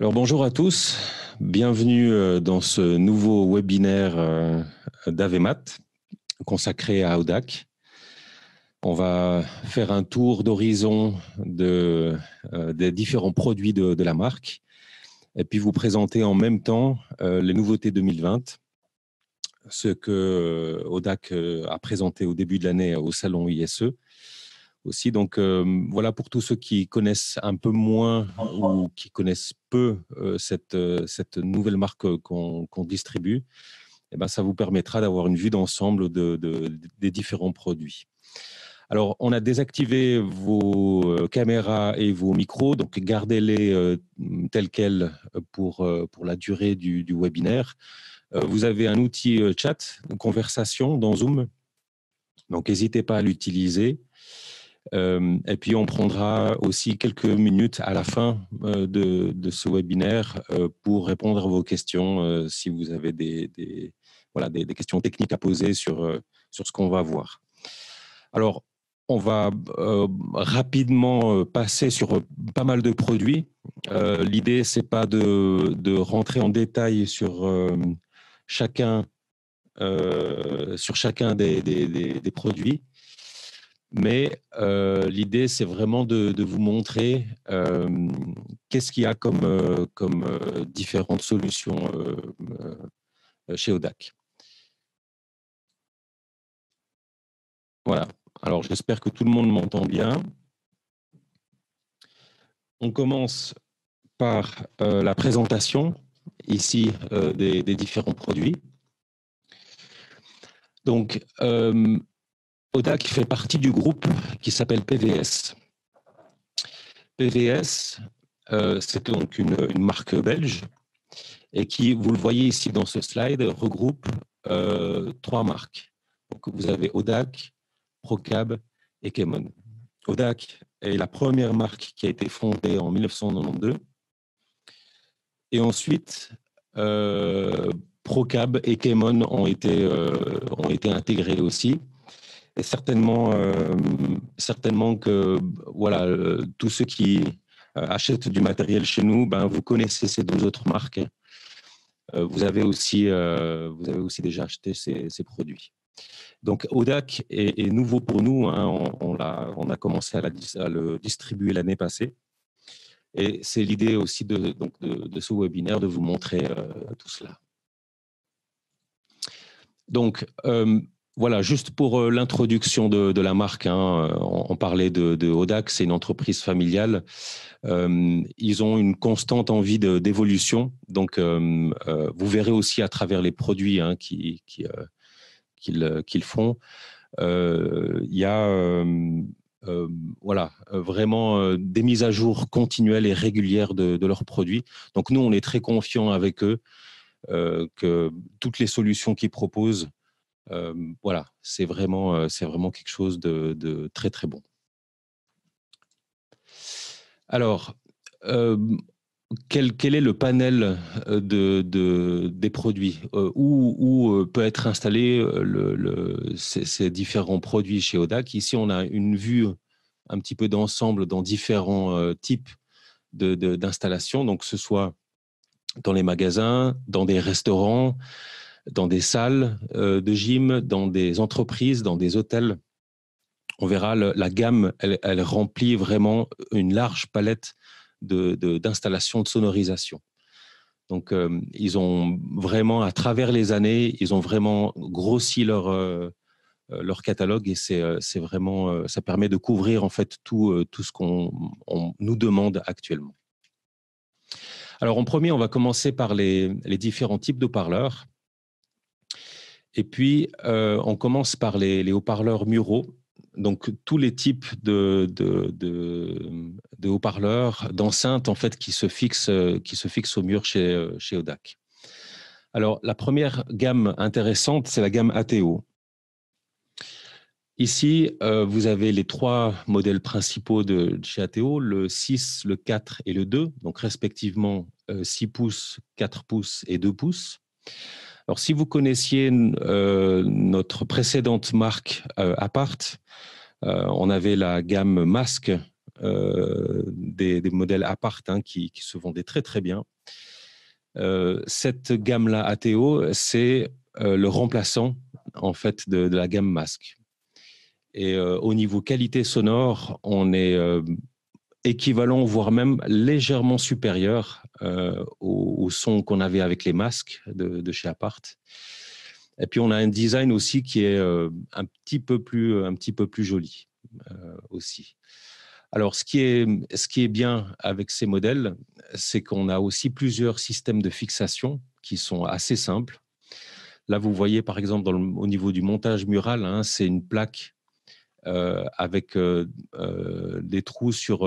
Alors bonjour à tous, bienvenue euh, dans ce nouveau webinaire euh, d'Avemat consacré à Audac. On va faire un tour d'horizon euh, des différents produits de, la marque et puis vous présenter en même temps les nouveautés 2020, ce que Odac a présenté au début de l'année au salon ISE donc euh, voilà pour tous ceux qui connaissent un peu moins ou qui connaissent peu euh, euh, cette, nouvelle marque qu'on distribue, et eh ben, ça vous permettra d'avoir une vue d'ensemble des différents produits. Alors, on a désactivé vos caméras et vos micros, donc gardez-les tels quels pour, pour la durée du, du, webinaire. Vous avez un outil chat, conversation dans Zoom, donc n'hésitez pas à l'utiliser. Euh, et puis, on prendra aussi quelques minutes à la fin euh, de, ce webinaire euh, pour répondre à vos questions si vous avez des, voilà, des, questions techniques à poser sur, sur ce qu'on va voir. Alors, on va rapidement passer sur pas mal de produits. L'idée, ce n'est pas de, de, rentrer en détail sur chacun, sur chacun des, des produits. Mais euh, l'idée, c'est vraiment de, vous montrer euh, qu'est-ce qu'il y a comme, euh, différentes solutions chez ODAC. Voilà. Alors, j'espère que tout le monde m'entend bien. On commence par la présentation ici des, des, différents produits. Donc, ODAC qui fait partie du groupe qui s'appelle PVS. PVS, euh, c'est donc une, marque belge et qui, vous le voyez ici dans ce slide, regroupe euh, trois marques. Donc vous avez Odac, Procab et Kemon. Odac est la première marque qui a été fondée en 1992. Et ensuite, euh, Procab et Kemon ont été, ont été intégrés aussi. Et certainement, euh, certainement que voilà, euh, tous ceux qui euh, achètent du matériel chez nous, ben, vous connaissez ces deux autres marques. vous, avez aussi, vous avez aussi déjà acheté ces, produits. Donc, ODAC est, nouveau pour nous. Hein. on, on, a, on, commencé à, le distribuer l'année passée. Et c'est l'idée aussi de, donc de, ce webinaire, de vous montrer tout cela. Donc, voilà, juste pour euh, l'introduction de, la marque, hein, euh, on, parlait de, de c'est une entreprise familiale. Euh, ils ont une constante envie d'évolution. Donc, vous verrez aussi à travers les produits hein, qu'ils font. Il y a voilà, vraiment des mises à jour continuelles et régulières de, de leurs produits. Donc, nous, on est très confiants avec eux que toutes les solutions qu'ils proposent voilà, c'est vraiment, vraiment quelque chose de, très très bon. Alors, quel, est le panel des produits où, peut être installé ces, différents produits chez ODAC Ici, on a une vue un petit peu d'ensemble dans différents types d'installations, donc que ce soit dans les magasins, dans des restaurants, dans des salles euh, de gym, dans des entreprises, dans des hôtels. On verra, la gamme, elle, remplit vraiment une large palette d'installations, de, de, de sonorisation. Donc, euh, ils ont vraiment, à travers les années, ils ont vraiment grossi leur, euh, leur catalogue et c'est vraiment, ça permet de couvrir en fait tout, tout ce qu'on nous demande actuellement. Alors, en premier, on va commencer par les, les différents types de parleurs. Et puis, euh, on commence par les, haut-parleurs muraux. Donc, tous les types de, haut-parleurs, d'enceintes, en fait, qui se fixent, qui se au mur chez, chez Odac. Alors, la première gamme intéressante, c'est la gamme ATO. Ici, euh, vous avez les trois modèles principaux de chez ATO, le 6, le 4 et le 2, donc respectivement 6 euh, pouces, 4 pouces et 2 pouces. Alors, si vous connaissiez euh, notre précédente marque euh, Apart, euh, on avait la gamme masque des, modèles Apart hein, qui, se vendaient très très bien. cette gamme-là ATO, c'est le remplaçant en fait de, la gamme masque. Et au niveau qualité sonore, on est équivalent, voire même légèrement supérieur euh, au, son qu'on avait avec les masques de, chez Apart. Et puis on a un design aussi qui est euh, un petit peu plus, joli euh, aussi. Alors ce qui, est, bien avec ces modèles, c'est qu'on a aussi plusieurs systèmes de fixation qui sont assez simples. Là, vous voyez par exemple au niveau du montage mural, hein, c'est une plaque euh, avec euh, euh, des trous sur,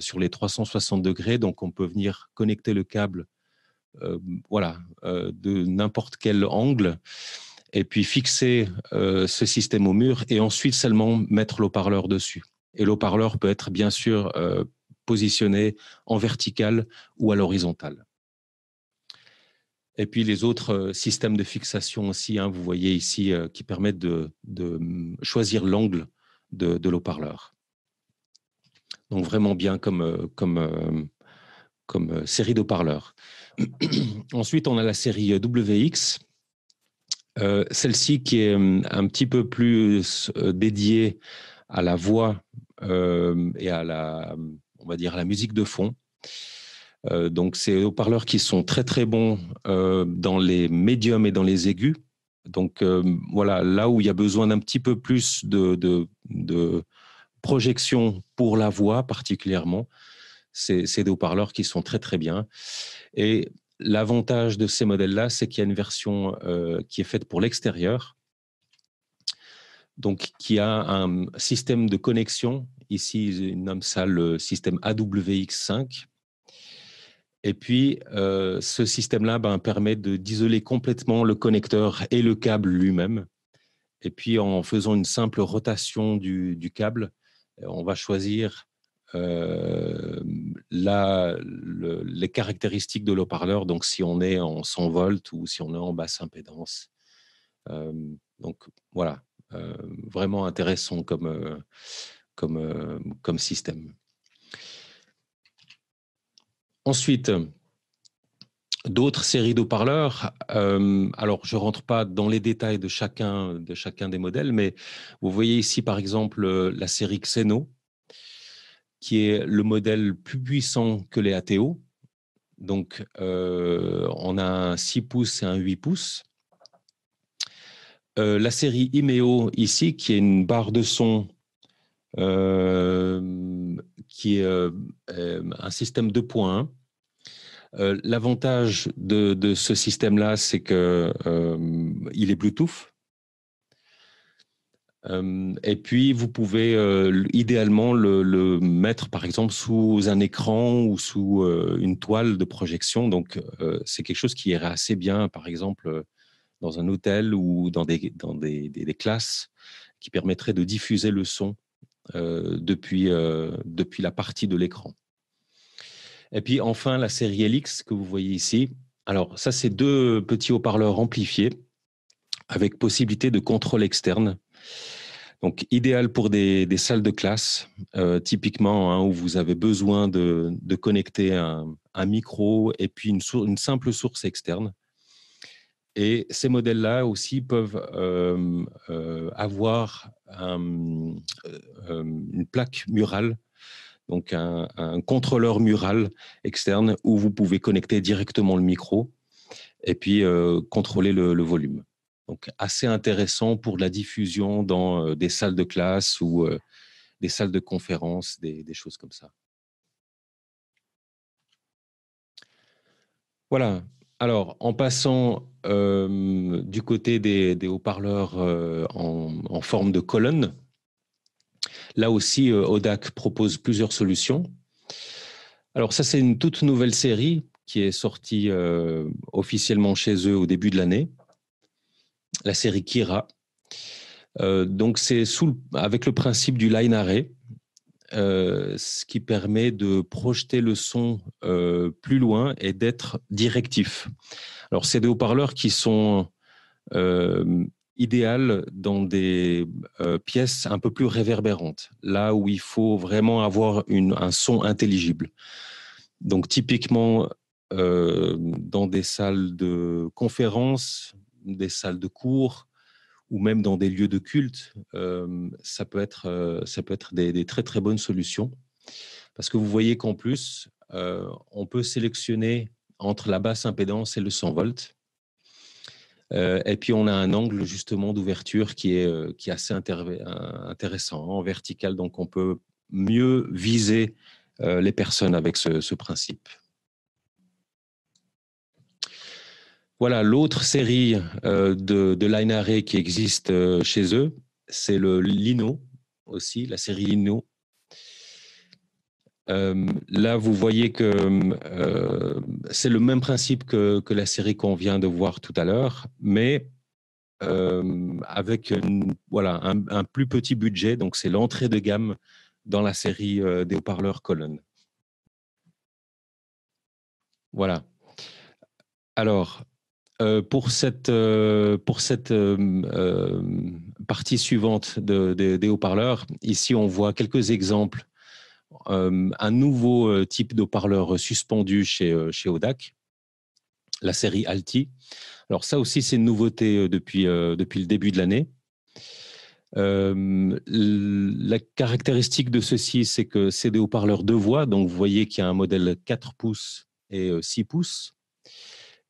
sur les 360 degrés. Donc, on peut venir connecter le câble voilà, de n'importe quel angle et puis fixer ce système au mur et ensuite seulement mettre l'eau-parleur dessus. Et l'eau-parleur peut être bien sûr positionné en vertical ou à l'horizontale. Et puis les autres systèmes de fixation aussi, hein, vous voyez ici, qui permettent de, de hum, choisir l'angle de, l'eau-parleur. Donc vraiment bien comme, euh, comme, euh, comme euh, série d'eau-parleurs. Ensuite, on a la série WX. Celle-ci qui est un petit peu plus dédiée à la voix et à la, on va dire, la musique de fond. donc, c'est haut-parleurs qui sont très très bons dans les médiums et dans les aigus. Donc euh, voilà, là où il y a besoin d'un petit peu plus de, projection pour la voix particulièrement, c'est des haut-parleurs qui sont très très bien. Et l'avantage de ces modèles-là, c'est qu'il y a une version euh, qui est faite pour l'extérieur, donc qui a un système de connexion. Ici, ils nomment ça le système AWX5 et puis, euh, ce système-là ben, permet d'isoler complètement le connecteur et le câble lui-même. Et puis, en faisant une simple rotation du, câble, on va choisir euh, la, les caractéristiques de l'eau-parleur. Donc, si on est en 100 volts ou si on est en basse impédance. Euh, donc, voilà, vraiment intéressant comme, comme système. Ensuite, d'autres séries haut parleurs euh, alors, je ne rentre pas dans les détails de chacun, de chacun des modèles, mais vous voyez ici, par exemple, euh, la série Xeno, qui est le modèle plus puissant que les ATO. Donc, euh, on a un 6 pouces et un 8 pouces. la série Imeo, ici, qui est une barre de son qui est euh, euh, un système euh, de points. L'avantage de, ce système-là, c'est que il est Bluetooth, et puis, vous pouvez idéalement le, mettre, par exemple, sous un écran ou sous une toile de projection. Donc, c'est quelque chose qui irait assez bien, par exemple, dans un hôtel ou dans des classes qui permettrait de diffuser le son euh, euh, depuis, la partie de l'écran. Et puis enfin, la série LX que vous voyez ici. Alors, ça, c'est deux petits haut-parleurs amplifiés avec possibilité de contrôle externe. Donc, idéal pour des, salles de classe, euh, typiquement, hein, où vous avez besoin de, connecter un, un, micro et puis une, une simple source externe. Et ces modèles-là aussi peuvent euh, euh, avoir euh, une plaque murale, donc un, contrôleur mural externe où vous pouvez connecter directement le micro et puis contrôler le, volume. Donc assez intéressant pour la diffusion dans des salles de classe ou des salles de conférence, des choses comme ça. Voilà, alors, en passant euh, du côté des, haut-parleurs euh, en, forme de colonne, là aussi, Odak euh, propose plusieurs solutions. Alors, ça, c'est une toute nouvelle série qui est sortie officiellement chez eux au début de l'année, la série Kira. donc, c'est avec le principe du line array. Euh, ce qui permet de projeter le son euh, plus loin et d'être directif. Alors, c'est des haut-parleurs qui sont euh, dans des euh, pièces un peu plus réverbérantes, là où il faut vraiment avoir un son intelligible. Donc typiquement dans des salles de conférences, des salles de cours, ou même dans des lieux de culte, euh, ça peut être, euh, ça peut être des, très très bonnes solutions. Parce que vous voyez qu'en plus, euh, on peut sélectionner entre la basse impédance et le 100 volts. et puis on a un angle justement d'ouverture qui est, qui assez intéressant, en vertical, donc on peut mieux viser les personnes avec ce principe. Voilà, l'autre série euh, de, de line qui existe euh, chez eux, c'est le Lino aussi, la série Lino. Euh, là, vous voyez que c'est le même principe que, la série qu'on vient de voir tout à l'heure, mais avec voilà, un, un, plus petit budget. Donc, c'est l'entrée de gamme dans la série des haut-parleurs colonnes. Voilà. Alors, euh, pour cette, euh, euh, partie suivante des haut-parleurs, ici on voit quelques exemples. un nouveau type d'haut-parleur suspendu chez, chez ODAC, la série Alti. Alors ça aussi, c'est une nouveauté depuis, depuis le début de l'année. la caractéristique de ceci, c'est que c'est des haut-parleurs de voix, donc vous voyez qu'il y a un modèle 4 pouces et 6 pouces.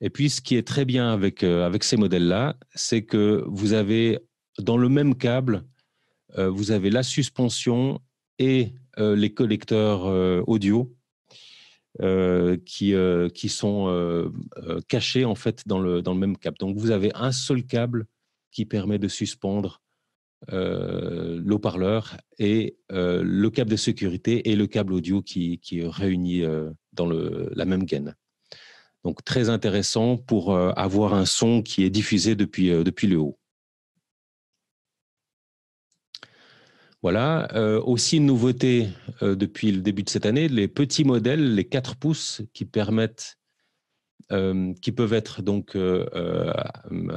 Et puis, ce qui est très bien euh, avec, ces modèles-là, c'est que vous avez dans le même câble, euh, vous avez la suspension et euh, les collecteurs audio qui, sont cachés en fait dans le, même câble. Donc, vous avez un seul câble qui permet de suspendre l'eau-parleur et le câble de sécurité et le câble audio qui, est réuni dans la même gaine. Donc très intéressant pour euh, avoir un son qui est diffusé depuis, euh, depuis le haut. Voilà, euh, aussi une nouveauté depuis le début de cette année, les petits modèles, les 4 pouces qui permettent, qui peuvent être donc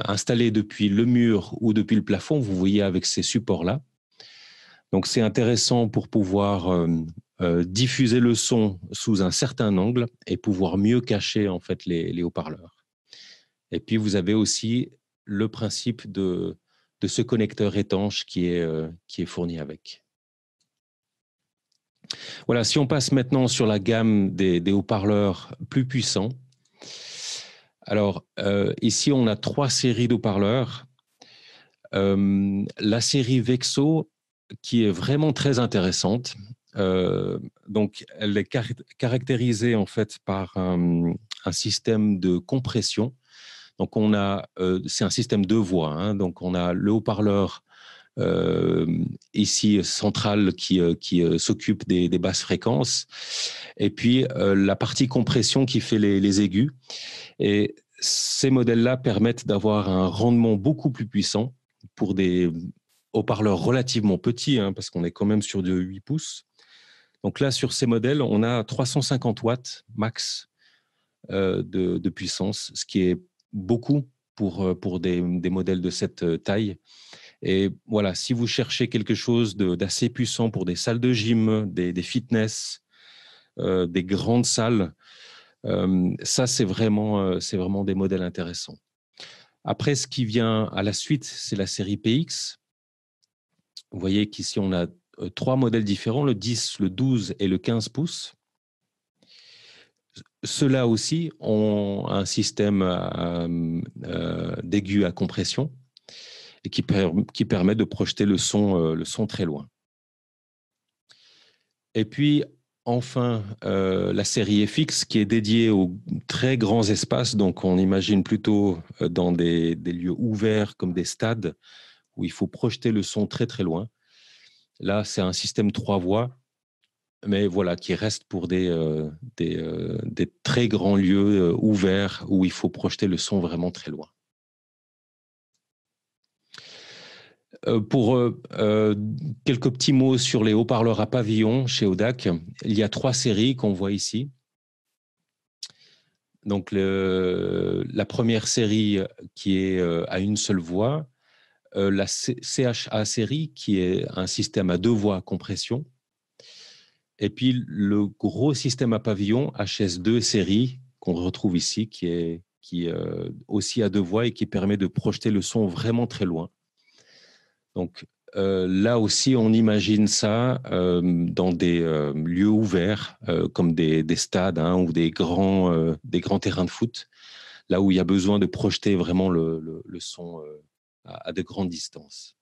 installés depuis le mur ou depuis le plafond, vous voyez avec ces supports-là. Donc c'est intéressant pour pouvoir euh, diffuser le son sous un certain angle et pouvoir mieux cacher en fait les, haut-parleurs. Et puis vous avez aussi le principe de, ce connecteur étanche qui est, euh, qui est fourni avec. Voilà, si on passe maintenant sur la gamme des, haut-parleurs plus puissants. Alors, euh, ici, on a trois séries haut parleurs la série Vexo, qui est vraiment très intéressante, euh, donc, elle est caractérisée en fait par un, système de compression. Donc, on a, euh, c'est un système de voix. Hein. donc, on a le haut-parleur euh, ici central qui, qui s'occupe des, basses fréquences, et puis la partie compression qui fait les, aigus. Et ces modèles-là permettent d'avoir un rendement beaucoup plus puissant pour des haut-parleurs relativement petits, hein, parce qu'on est quand même sur de 8 pouces. Donc là, sur ces modèles, on a 350 watts max euh, de, puissance, ce qui est beaucoup pour, euh, pour des, modèles de cette euh, taille. Et voilà, si vous cherchez quelque chose d'assez puissant pour des salles de gym, des, fitness, des grandes salles, ça, c'est vraiment, c'est vraiment des modèles intéressants. Après, ce qui vient à la suite, c'est la série PX. Vous voyez qu'ici, on a euh, trois modèles différents, le 10, le 12 et le 15 pouces. Ceux-là aussi ont un système euh, euh, à compression et qui, qui, permet de projeter le son, le son très loin. Et puis, enfin, la série FX qui est dédiée aux très grands espaces. Donc, on imagine plutôt dans des, des, lieux ouverts comme des stades où il faut projeter le son très, très loin. Là, c'est un système trois voies, mais voilà, qui reste pour des, euh, euh, très grands lieux euh, ouverts où il faut projeter le son vraiment très loin. pour quelques petits mots sur les haut-parleurs à pavillon chez ODAC, il y a trois séries qu'on voit ici. Donc la première série qui est à une seule voix, euh, la CHA série, qui est un système à deux voies compression, et puis le gros système à pavillon HS2 série qu'on retrouve ici, qui est qui, euh, aussi à deux voies et qui permet de projeter le son vraiment très loin. Donc euh, là aussi, on imagine ça dans des lieux ouverts, comme des, stades hein, ou des grands, des grands terrains de foot, là où il y a besoin de projeter vraiment le, le son à, de grandes distances.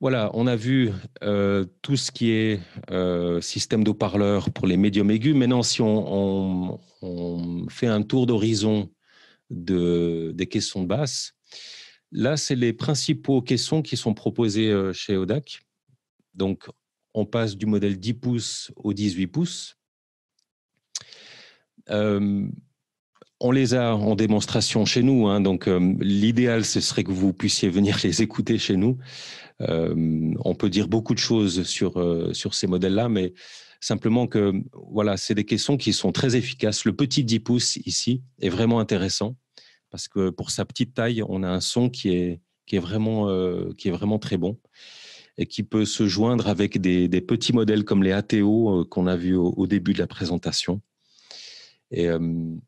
Voilà, on a vu euh, tout ce qui est euh, système d'eau-parleur pour les médiums aigus. Maintenant, si on, fait un tour d'horizon des caissons de basse, là, c'est les principaux caissons qui sont proposés euh, chez ODAC. Donc, on passe du modèle 10 pouces au 18 pouces. On les a en démonstration chez nous, hein, donc euh, l'idéal ce serait que vous puissiez venir les écouter chez nous. Euh, on peut dire beaucoup de choses sur euh, sur ces modèles-là, mais simplement que voilà, c'est des questions qui sont très efficaces. Le petit 10 pouces ici est vraiment intéressant parce que pour sa petite taille, on a un son qui est qui est vraiment qui est vraiment très bon et qui peut se joindre avec des, petits modèles comme les ATO qu'on a vus au début de la présentation. Et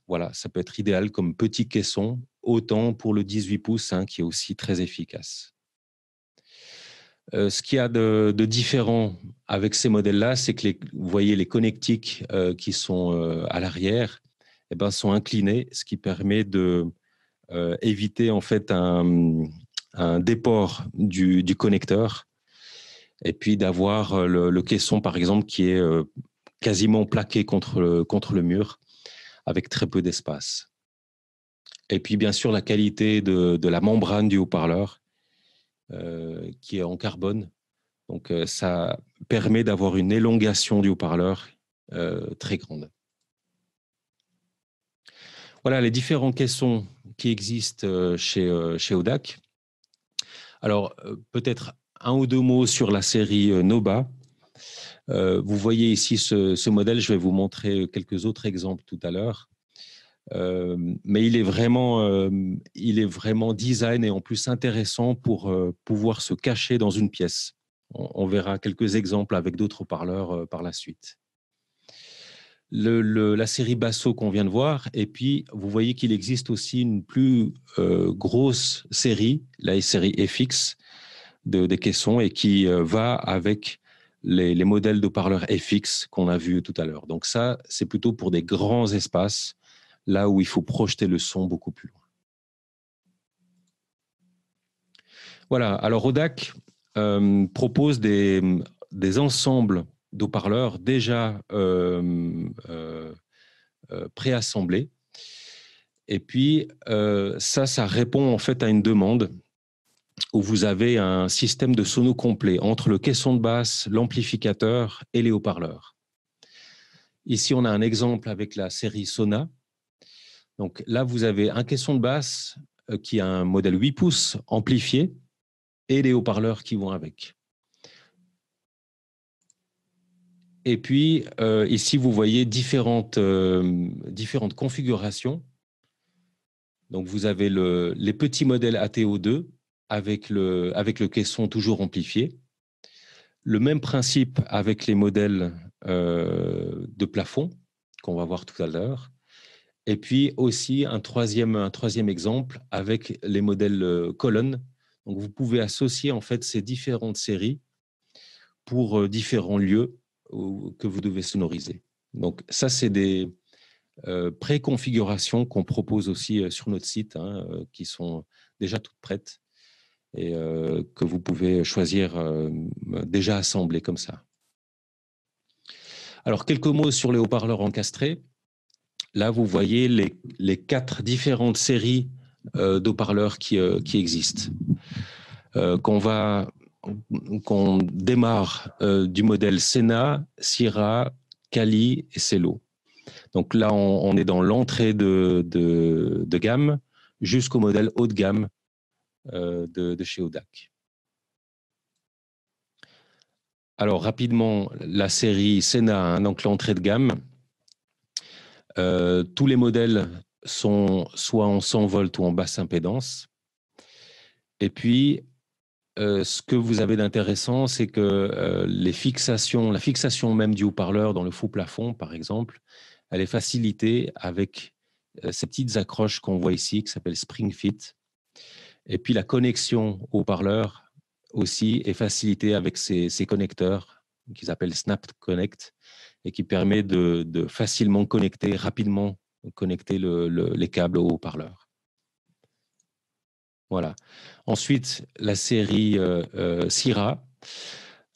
voilà, ça peut être idéal comme petit caisson, autant pour le 18 pouces, hein, qui est aussi très efficace. ce qu'il y a de, différent avec ces modèles-là, c'est que vous voyez les connectiques qui sont à l'arrière eh ben, sont inclinés, ce qui permet de éviter en fait un, déport du, connecteur et puis d'avoir le, caisson par exemple qui est quasiment plaqué contre contre le mur avec très peu d'espace. Et puis bien sûr la qualité de, la membrane du haut-parleur euh, qui est en carbone. Donc euh, ça permet d'avoir une élongation du haut-parleur euh, très grande. Voilà les différents caissons qui existent chez, chez ODAC. Alors peut-être un ou deux mots sur la série Noba. Euh, vous voyez ici ce, modèle, je vais vous montrer quelques autres exemples tout à l'heure. Euh, mais il est, vraiment, euh, il est vraiment design et en plus intéressant pour pouvoir se cacher dans une pièce. On, verra quelques exemples avec d'autres parleurs par la suite. la série Basso qu'on vient de voir. Et puis, vous voyez qu'il existe aussi une plus grosse série, la série FX de, des caissons, et qui va avec les, modèles de parleurs FX qu'on a vus tout à l'heure. Donc ça, c'est plutôt pour des grands espaces, là où il faut projeter le son beaucoup plus loin. Voilà, alors ODAC euh, propose des, des ensembles d'eau-parleurs déjà euh, euh, préassemblés. Et puis, ça, ça répond en fait à une demande où vous avez un système de sono complet entre le caisson de basse, l'amplificateur et les haut-parleurs. Ici, on a un exemple avec la série Sona. Donc là, vous avez un caisson de basse euh, qui a un modèle 8 pouces amplifié et les haut-parleurs qui vont avec. Et puis, euh, ici, vous voyez différentes, euh, configurations. vous avez les petits modèles ATO2 avec le, avec le caisson toujours amplifié. Le même principe avec les modèles euh, de plafond qu'on va voir tout à l'heure. Et puis aussi un troisième, un troisième exemple avec les modèles euh, colonnes. Donc vous pouvez associer en fait ces différentes séries pour euh, différents lieux que vous devez sonoriser. Donc ça, c'est des préconfigurations qu'on propose aussi sur notre site, hein, qui sont déjà toutes prêtes et euh, que vous pouvez choisir euh, déjà assemblé comme ça. Alors, quelques mots sur les haut-parleurs encastrés. Là, vous voyez les, quatre différentes séries euh, d'haut-parleurs qui, qui, existent. qu'on va qu'on démarre du modèle Sena, Sira, Kali et Cello. Donc là, on, est dans l'entrée de, de, gamme jusqu'au modèle haut de gamme euh, de, chez ODAC. Alors rapidement, la série Sena un entrée de gamme. Euh, tous les modèles sont soit en 100 volts ou en basse impédance. Et puis, euh, ce que vous avez d'intéressant, c'est que les fixations, la fixation même du haut-parleur dans le faux plafond, par exemple, elle est facilitée avec ces petites accroches qu'on voit ici, qui s'appellent Spring Fit. Et puis la connexion haut-parleur aussi est facilitée avec ces, connecteurs qu'ils appellent Snap Connect et qui permet de, facilement connecter, rapidement connecter les câbles au haut-parleur. Voilà. Ensuite, la série euh, euh, Sira.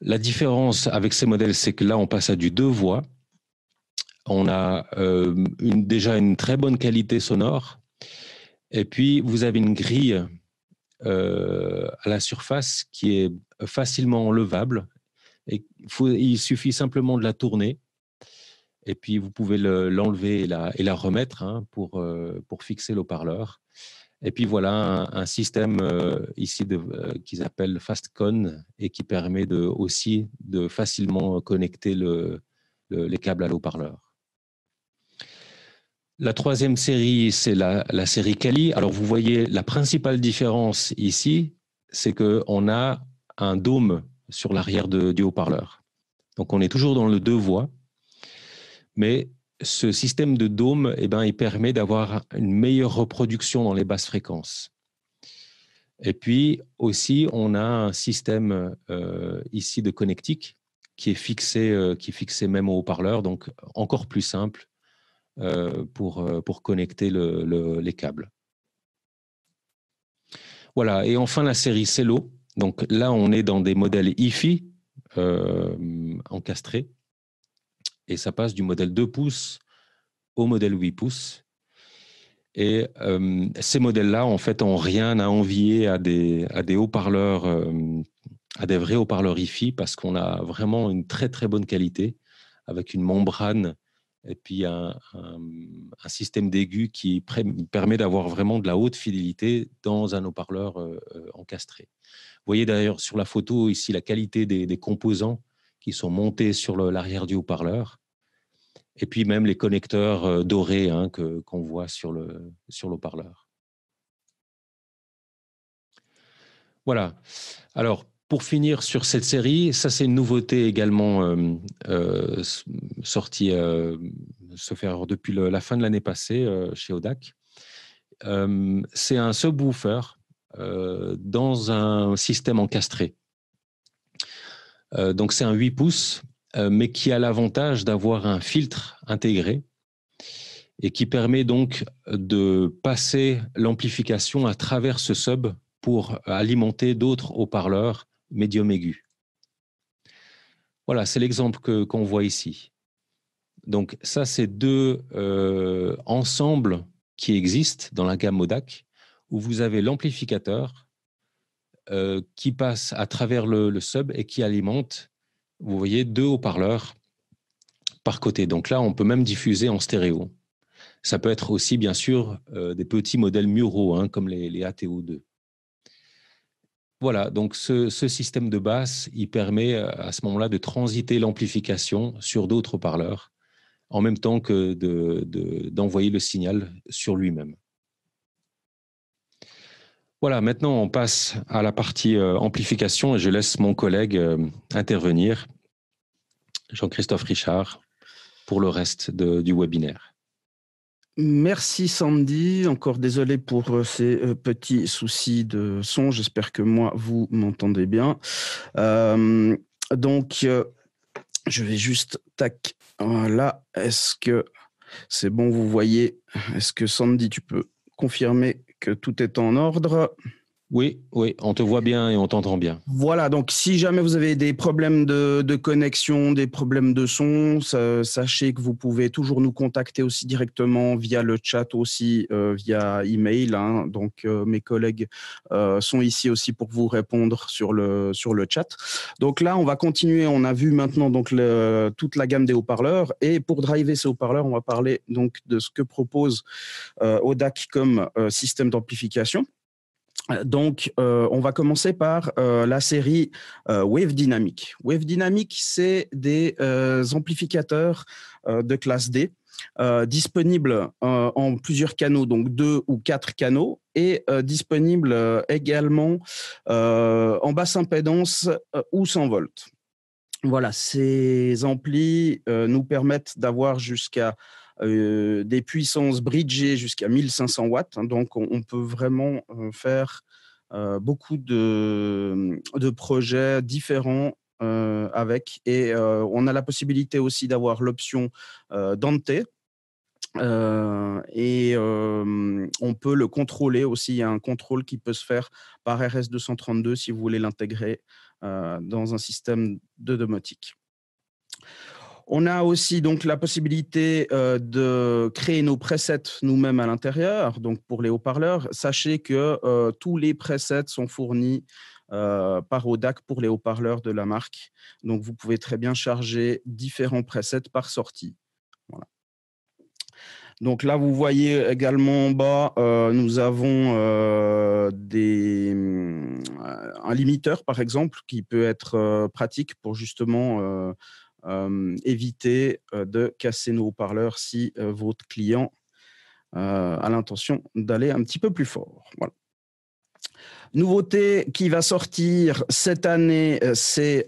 La différence avec ces modèles, c'est que là, on passe à du deux voix. On a euh, une, déjà une très bonne qualité sonore. Et puis, vous avez une grille euh, à la surface qui est facilement enlevable. Et faut, il suffit simplement de la tourner et puis vous pouvez l'enlever et, la, remettre hein, pour, euh, pour fixer leau parleur Et puis voilà un, système euh, ici qu'ils appellent FastCon et qui permet de, aussi de facilement connecter le, les câbles à l'eau parleur la troisième série, c'est la, série Kali. Alors vous voyez, la principale différence ici, c'est qu'on a un dôme sur l'arrière du haut-parleur. Donc on est toujours dans le deux voies, mais ce système de dôme, eh ben, il permet d'avoir une meilleure reproduction dans les basses fréquences. Et puis aussi, on a un système euh, ici de connectique qui est fixé, euh, qui est fixé même au haut-parleur, donc encore plus simple euh, pour, euh, pour connecter les câbles. Voilà, et enfin la série Cello. Donc là, on est dans des modèles IFI fi euh, encastrés, et ça passe du modèle 2 pouces au modèle 8 pouces. Et ces modèles-là, en fait, ont rien à envier à des, haut-parleurs, à des vrais haut-parleurs IFI, parce qu'on a vraiment une très très bonne qualité, avec une membrane et puis un, système d'aigu qui permet d'avoir vraiment de la haute fidélité dans un haut-parleur euh, euh, encastré. Vous voyez d'ailleurs sur la photo ici la qualité des, composants qui sont montés sur l'arrière du haut-parleur, et puis même les connecteurs euh, dorés hein, qu'on voit sur le sur haut-parleur. Voilà. Alors, pour finir sur cette série, ça c'est une nouveauté également euh, euh, sortie, euh, depuis la fin de l'année passée chez Odac. c'est un subwoofer dans un système encastré. donc c'est un 8 pouces, mais qui a l'avantage d'avoir un filtre intégré et qui permet donc de passer l'amplification à travers ce sub pour alimenter d'autres haut-parleurs médium aigu. Voilà, c'est l'exemple qu'on voit ici. Donc ça, c'est deux euh, ensembles qui existent dans la gamme modac où vous avez l'amplificateur euh, qui passe à travers le, sub et qui alimente, vous voyez, deux haut-parleurs par côté. Donc là, on peut même diffuser en stéréo. Ça peut être aussi, bien sûr, euh, des petits modèles muraux, hein, comme les ATO2. Voilà, donc ce, système de basse, il permet euh, à ce moment-là de transiter l'amplification sur d'autres parleurs, en même temps que d'envoyer le signal sur lui-même. Voilà, maintenant on passe à la partie euh, amplification et je laisse mon collègue euh, intervenir, Jean-Christophe Richard, pour le reste du webinaire. Merci Sandy, encore désolé pour euh, ces euh, petits soucis de son, j'espère que moi vous m'entendez bien. Euh, donc je vais juste tac, voilà, est-ce que c'est bon, vous voyez, est-ce que Sandy, tu peux confirmer que tout est en ordre oui, oui, on te voit bien et on t'entend bien. Voilà, donc si jamais vous avez des problèmes de, connexion, des problèmes de son, sachez que vous pouvez toujours nous contacter aussi directement via le chat, aussi euh, via email. Hein. Donc euh, mes collègues euh, sont ici aussi pour vous répondre sur le, sur le chat. Donc là, on va continuer. On a vu maintenant donc toute la gamme des haut-parleurs et pour driver ces haut-parleurs, on va parler donc de ce que propose ODAC comme système d'amplification. Euh, donc, euh, on va commencer par euh, la série Wave Dynamic. Wave Dynamic, c'est des amplificateurs de classe D disponibles en plusieurs canaux, donc deux ou quatre canaux, et disponibles également en basse impédance ou 100 volts. Voilà, ces amplis nous permettent d'avoir jusqu'à euh, des puissances bridgées jusqu'à 1500 watts. Hein. donc, on, peut vraiment euh, faire euh, beaucoup de, projets différents avec. Et on a la possibilité aussi d'avoir l'option Dante. et on peut le contrôler aussi. Il y a un contrôle qui peut se faire par RS232 si vous voulez l'intégrer dans un système de domotique. On a aussi donc la possibilité euh, de créer nos presets nous-mêmes à l'intérieur. Donc pour les haut-parleurs, sachez que euh, tous les presets sont fournis euh, par ODAC pour les haut-parleurs de la marque. Donc vous pouvez très bien charger différents presets par sortie. Donc là, vous voyez également en bas, nous avons des, un limiteur, par exemple, qui peut être pratique pour justement éviter de casser nos haut-parleurs si votre client a l'intention d'aller un petit peu plus fort. Nouveauté qui va sortir cette année, c'est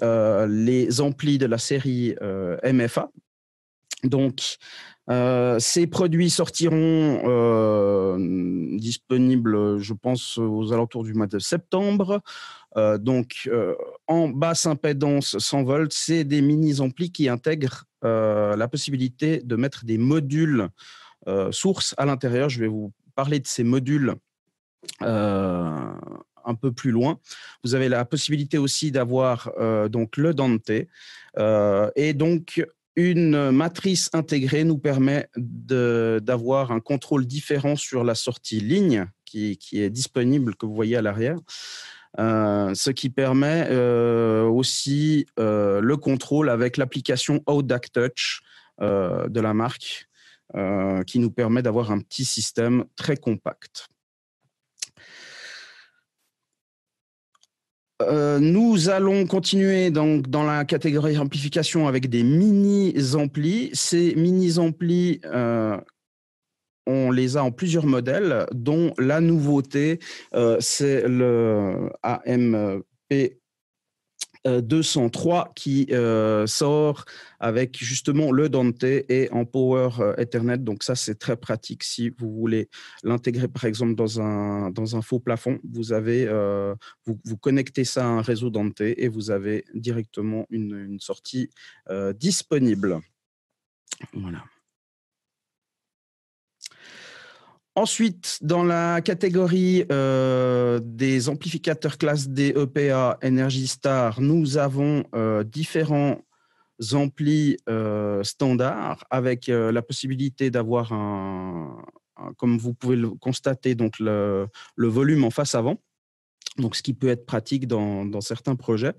les amplis de la série MFA. Donc, ces produits sortiront disponibles, je pense, aux alentours du mois de septembre. donc, en basse impédance 100 volts, c'est des mini-amplis qui intègrent euh, la possibilité de mettre des modules euh, sources à l'intérieur. Je vais vous parler de ces modules euh, un peu plus loin. Vous avez la possibilité aussi d'avoir donc le Dante et donc une matrice intégrée nous permet d'avoir un contrôle différent sur la sortie ligne qui, qui est disponible, que vous voyez à l'arrière. Euh, ce qui permet euh, aussi euh, le contrôle avec l'application Outdac Touch de la marque, qui nous permet d'avoir un petit système très compact. nous allons continuer donc dans la catégorie amplification avec des mini-amplis. Ces mini-amplis on les a en plusieurs modèles, dont la nouveauté, euh, c'est le AMP 203 euh, qui euh, sort avec justement le Dante et en Power Ethernet. Donc ça, c'est très pratique si vous voulez l'intégrer par exemple dans un, dans un faux plafond. Vous, avez, vous, vous, connectez ça à un réseau Dante et vous avez directement une, sortie disponible. Voilà. Ensuite, dans la catégorie euh, des amplificateurs classe D EPA Energy Star, nous avons euh, différents amplis euh, standards avec la possibilité d'avoir un, comme vous pouvez le constater, donc le, volume en face avant. Donc, ce qui peut être pratique dans, certains projets.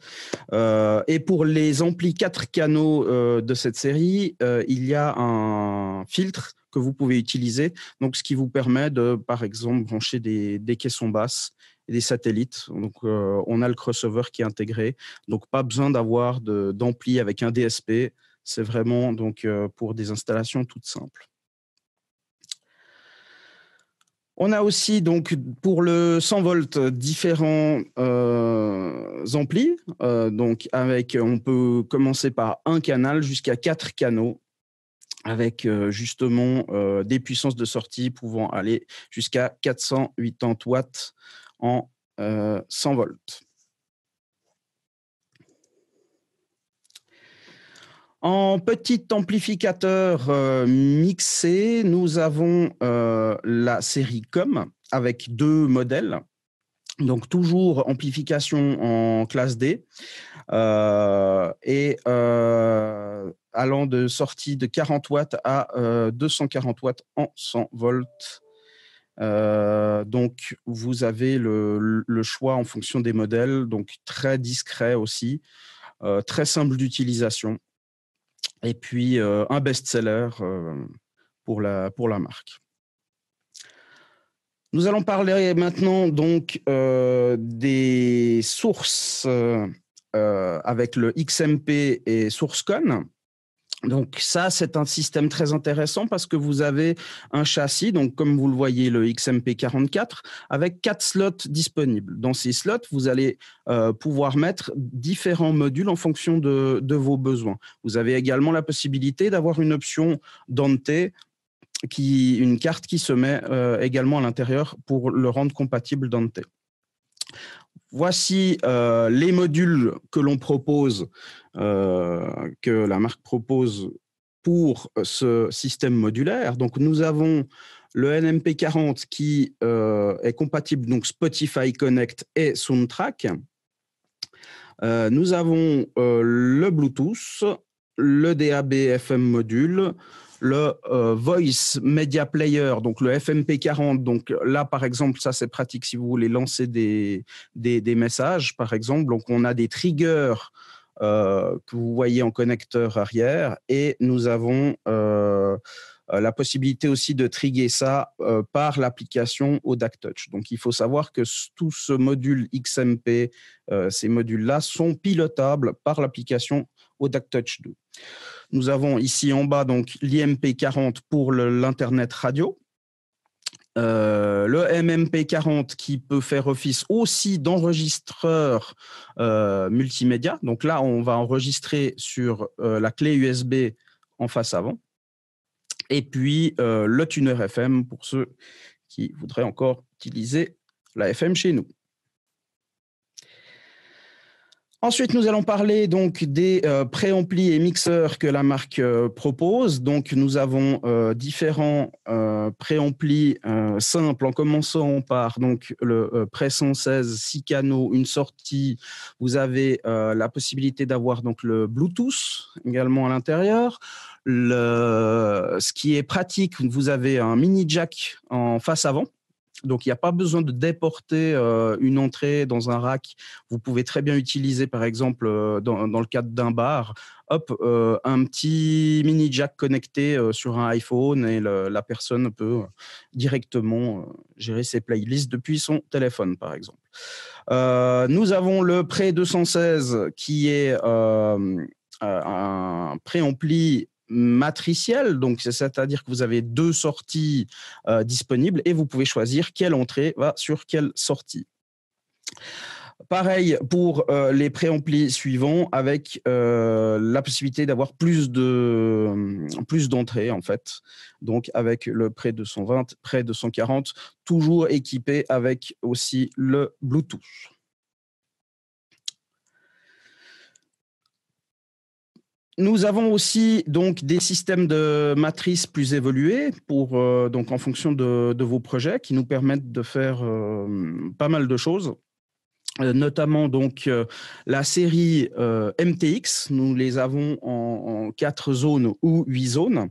et pour les amplis 4 canaux de cette série, il y a un filtre que vous pouvez utiliser. Donc, ce qui vous permet de, par exemple, brancher des, caissons basses et des satellites. Donc, euh, on a le crossover qui est intégré. Donc, pas besoin d'avoir d'ampli avec un DSP. C'est vraiment donc euh, pour des installations toutes simples. On a aussi donc pour le 100 volts différents euh, amplis. donc avec, on peut commencer par un canal jusqu'à quatre canaux avec justement des puissances de sortie pouvant aller jusqu'à 480 watts en 100 volts. En petit amplificateur mixé, nous avons la série COM avec deux modèles. Donc toujours amplification en classe D. et allant de sortie de 40 watts à 240 euh, watts en 100 volts. Euh, donc, vous avez le, choix en fonction des modèles, donc très discret aussi, euh, très simple d'utilisation, et puis un best-seller pour, la, pour la marque. Nous allons parler maintenant donc des sources avec le XMP et SourceCon. Donc ça, c'est un système très intéressant parce que vous avez un châssis, donc comme vous le voyez, le XMP44, avec quatre slots disponibles. Dans ces slots, vous allez euh, pouvoir mettre différents modules en fonction de, vos besoins. Vous avez également la possibilité d'avoir une option Dante, qui, une carte qui se met euh, également à l'intérieur pour le rendre compatible Dante. Voici euh, les modules que l'on propose, euh, que la marque propose pour ce système modulaire. Donc, nous avons le NMP40 qui euh, est compatible donc Spotify Connect et Soundtrack. nous avons le Bluetooth, le DAB FM module, le euh, Voice Media Player, donc le FMP40. Donc là, par exemple, ça c'est pratique si vous voulez lancer des, messages, par exemple. Donc on a des triggers euh, que vous voyez en connecteur arrière et nous avons euh, la possibilité aussi de triguer ça par l'application ODAC Touch. Donc, il faut savoir que tout ce module XMP, ces modules-là, sont pilotables par l'application ODAC Touch 2. Nous avons ici en bas donc l'IMP40 pour l'Internet radio. Euh, le MMP40 qui peut faire office aussi d'enregistreur euh, multimédia. Donc là, on va enregistrer sur euh, la clé USB en face avant. Et puis le tuner FM pour ceux qui voudraient encore utiliser la FM chez nous. Ensuite, nous allons parler donc des euh, préamplis et mixeurs que la marque euh, propose. Donc, nous avons euh, différents préamplis simples, en commençant par donc le pré 16 6 canaux, une sortie. Vous avez la possibilité d'avoir donc le Bluetooth également à l'intérieur. ce qui est pratique, vous avez un mini jack en face avant donc, il n'y a pas besoin de déporter euh, une entrée dans un rack. Vous pouvez très bien utiliser, par exemple, euh, dans, le cadre d'un bar, hop, euh, un petit mini jack connecté sur un iPhone et la personne peut directement gérer ses playlists depuis son téléphone, par exemple. nous avons le Pré 216 qui est un pré-ampli matricielle, donc c'est-à-dire que vous avez deux sorties euh, disponibles et vous pouvez choisir quelle entrée va sur quelle sortie. Pareil pour les euh, les préamplis suivants avec euh, la possibilité d'avoir plus de plus d'entrées en fait. Donc avec le pré 220, pré 240, toujours équipé avec aussi le Bluetooth. Nous avons aussi donc des systèmes de matrices plus évolués pour euh, donc en fonction de, vos projets qui nous permettent de faire euh, pas mal de choses euh, notamment donc la série MTX. Nous les avons en, en quatre zones ou huit zones.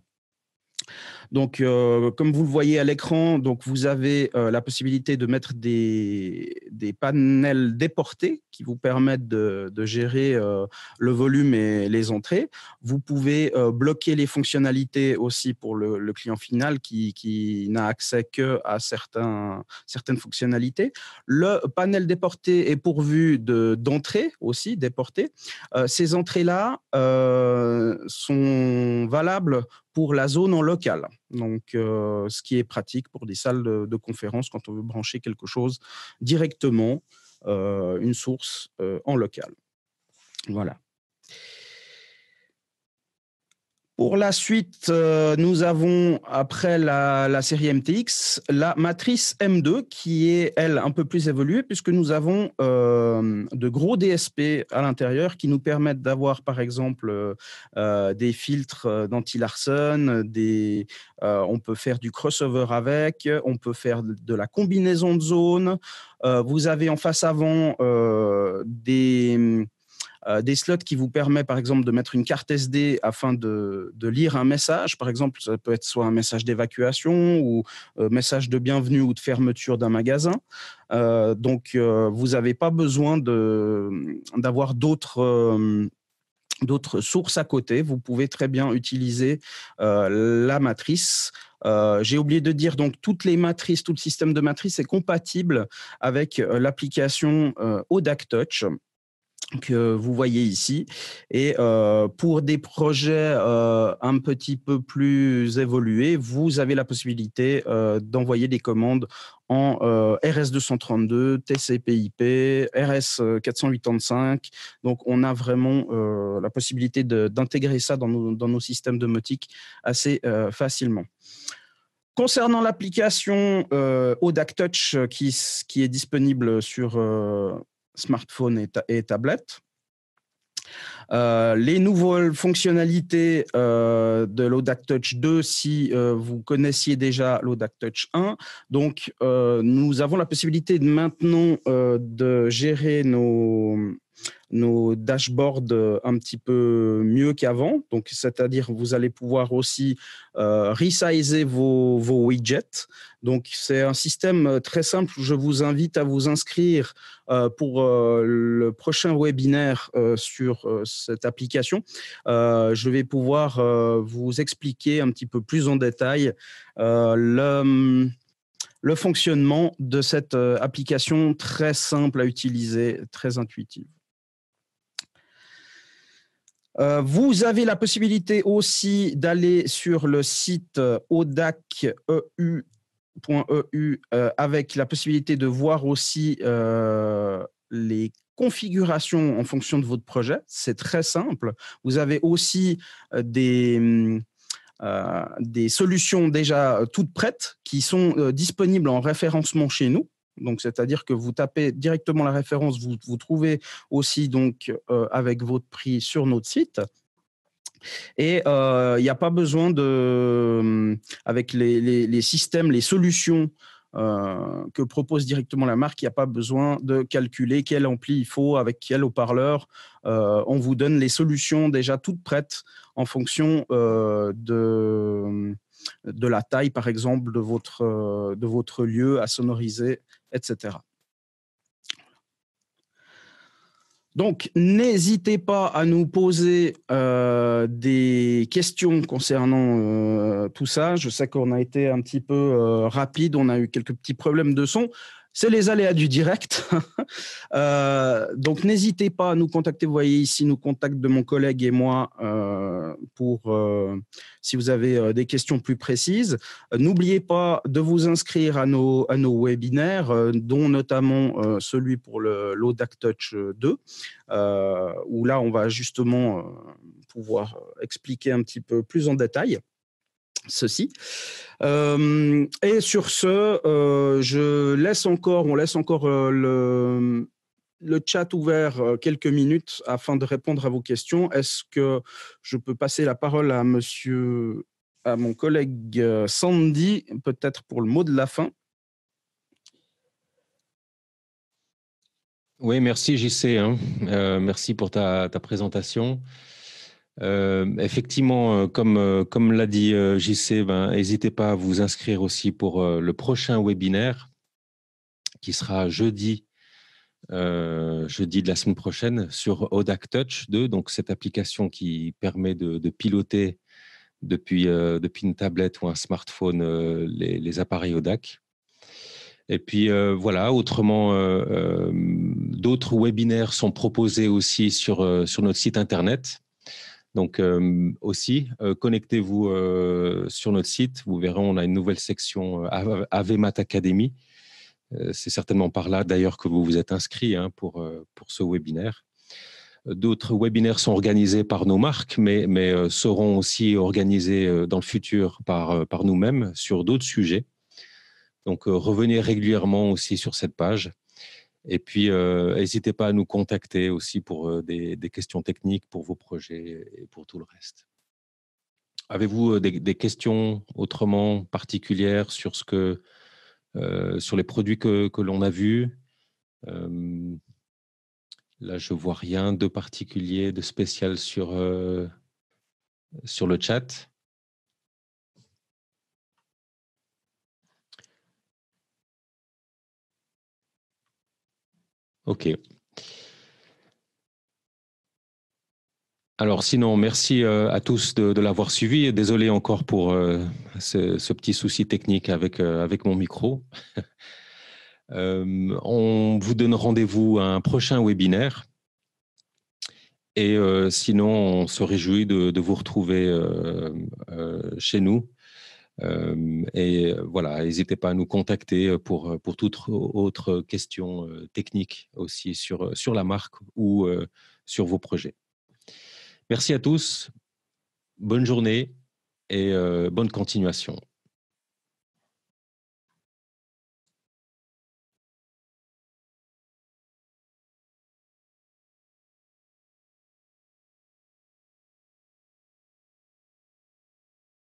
Donc, euh, comme vous le voyez à l'écran, donc vous avez euh, la possibilité de mettre des, panels déportés qui vous permettent de, gérer euh, le volume et les entrées. Vous pouvez bloquer les fonctionnalités aussi pour le, client final qui, n'a accès que à certains, certaines fonctionnalités. Le panel déporté est pourvu d'entrées aussi déportées. ces entrées-là sont valables pour la zone en local. Donc, euh, ce qui est pratique pour des salles de, conférence quand on veut brancher quelque chose directement, euh, une source euh, en local. Voilà. Pour la suite, euh, nous avons, après la, série MTX, la matrice M2, qui est, elle, un peu plus évoluée, puisque nous avons euh, de gros DSP à l'intérieur qui nous permettent d'avoir, par exemple, euh, des filtres d'anti-Larsen, des, on peut faire du crossover avec, on peut faire de la combinaison de zones. vous avez en face avant des euh, des slots qui vous permettent, par exemple de mettre une carte SD afin de, lire un message. Par exemple, ça peut être soit un message d'évacuation ou un euh, message de bienvenue ou de fermeture d'un magasin. Euh, donc, vous n'avez pas besoin d'avoir d'autres sources à côté. Vous pouvez très bien utiliser la matrice. J'ai oublié de dire, donc toutes les matrices, tout le système de matrice est compatible avec l'application ODAC Touch que vous voyez ici. Et euh, pour des projets euh, un petit peu plus évolués, vous avez la possibilité euh, d'envoyer des commandes en RS232, TCPIP, RS485. Donc, on a vraiment la possibilité d'intégrer ça dans nos, dans nos, systèmes domotiques assez facilement. Concernant l'application euh, ODAC Touch qui, qui, est disponible sur, smartphones et, tablette. tablettes. Euh, les nouvelles fonctionnalités euh, de l'Odac Touch 2, si euh, vous connaissiez déjà l'Odac Touch 1. Donc, nous avons la possibilité de, maintenant de gérer nos, nos dashboards euh, un petit peu mieux qu'avant. Donc, c'est-à-dire vous allez pouvoir aussi euh, resizez vos, widgets. Donc, c'est un système euh, très simple. Je vous invite à vous inscrire pour le prochain webinaire sur cette application. je vais pouvoir vous expliquer un petit peu plus en détail le fonctionnement de cette application très simple à utiliser, très intuitive. Euh, vous avez la possibilité aussi d'aller sur le site odac.eu euh, e e avec la possibilité de voir aussi euh, les configurations en fonction de votre projet. C'est très simple. Vous avez aussi des... des solutions déjà toutes prêtes qui sont disponibles en référencement chez nous c'est-à-dire que vous tapez directement la référence, vous, trouvez aussi donc euh, avec votre prix sur notre site. Et euh, il n'y a pas besoin de, euh, avec les, systèmes, les solutions que propose directement la marque, il n'y a pas besoin de calculer quel ampli il faut, avec quel haut-parleur. on vous donne les solutions déjà toutes prêtes en fonction de, de la taille, par exemple, de votre, de votre lieu à sonoriser etc. Donc, n'hésitez pas à nous poser euh, des questions concernant euh, tout ça. Je sais qu'on a été un petit peu euh, rapide, on a eu quelques petits problèmes de son c'est les aléas du direct. Euh, donc n'hésitez pas à nous contacter. Vous voyez ici nos contacts de mon collègue et moi euh, pour euh, si vous avez des questions plus précises. N'oubliez pas de vous inscrire à nos, à nos webinaires, dont notamment celui pour l'ODAC Touch 2, où là on va justement pouvoir expliquer un petit peu plus en détail ceci. Euh, et sur ce, euh, je laisse encore, on laisse encore euh, le, le, chat ouvert quelques minutes afin de répondre à vos questions. Est-ce que je peux passer la parole à monsieur, à mon collègue Sandy, peut-être pour le mot de la fin Oui, merci JC. Hein. merci pour ta, ta présentation. Euh, effectivement, euh, euh, comme, l'a dit JC, ben, n'hésitez pas à vous inscrire aussi pour le prochain webinaire qui sera jeudi, jeudi de la semaine prochaine sur ODAC Touch 2, donc cette application qui permet de, piloter depuis, depuis une tablette ou un smartphone les, appareils ODAC. Et puis voilà, autrement, d'autres webinaires sont proposés aussi sur notre site internet. Donc euh, aussi, euh, connectez-vous euh, sur notre site. Vous verrez, on a une nouvelle section AVMAT Academy. C'est certainement par là d'ailleurs que vous vous êtes inscrit hein, pour, pour ce webinaire. D'autres webinaires sont organisés par nos marques, mais, mais seront aussi organisés dans le futur par, par nous-mêmes sur d'autres sujets. Donc revenez régulièrement aussi sur cette page. Et puis, euh, n'hésitez pas à nous contacter aussi pour euh, des, questions techniques, pour vos projets et pour tout le reste. Avez-vous euh, des, questions autrement particulières sur, ce que, sur les produits que, l'on a vus Là, je vois rien de particulier, de spécial sur, sur le chat. Ok. Alors sinon, merci euh, à tous de, l'avoir suivi. Désolé encore pour euh, ce, petit souci technique avec, euh, avec mon micro. on vous donne rendez-vous à un prochain webinaire. Et sinon, on se réjouit de vous retrouver chez nous euh, et euh, voilà, n'hésitez pas à nous contacter euh, pour, pour toute autre question technique aussi sur, sur la marque ou sur vos projets. Merci à tous, bonne journée et bonne continuation.